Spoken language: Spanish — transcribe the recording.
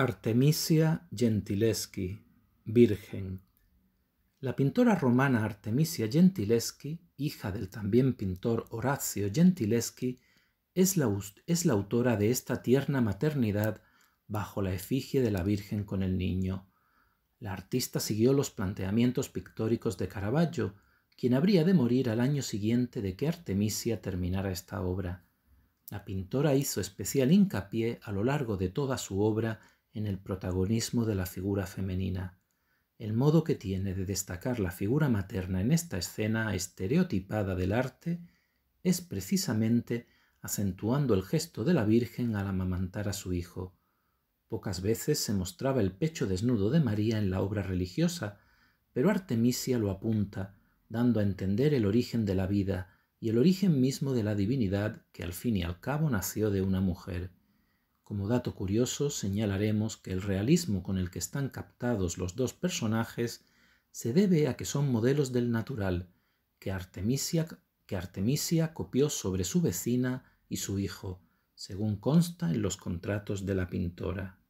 Artemisia Gentileschi, Virgen. La pintora romana Artemisia Gentileschi, hija del también pintor Horacio Gentileschi, es la, es la autora de esta tierna maternidad bajo la efigie de la Virgen con el niño. La artista siguió los planteamientos pictóricos de Caravaggio, quien habría de morir al año siguiente de que Artemisia terminara esta obra. La pintora hizo especial hincapié a lo largo de toda su obra en el protagonismo de la figura femenina. El modo que tiene de destacar la figura materna en esta escena estereotipada del arte es precisamente acentuando el gesto de la Virgen al amamantar a su hijo. Pocas veces se mostraba el pecho desnudo de María en la obra religiosa, pero Artemisia lo apunta, dando a entender el origen de la vida y el origen mismo de la divinidad que al fin y al cabo nació de una mujer. Como dato curioso, señalaremos que el realismo con el que están captados los dos personajes se debe a que son modelos del natural que Artemisia, copió sobre su vecina y su hijo, según consta en los contratos de la pintora.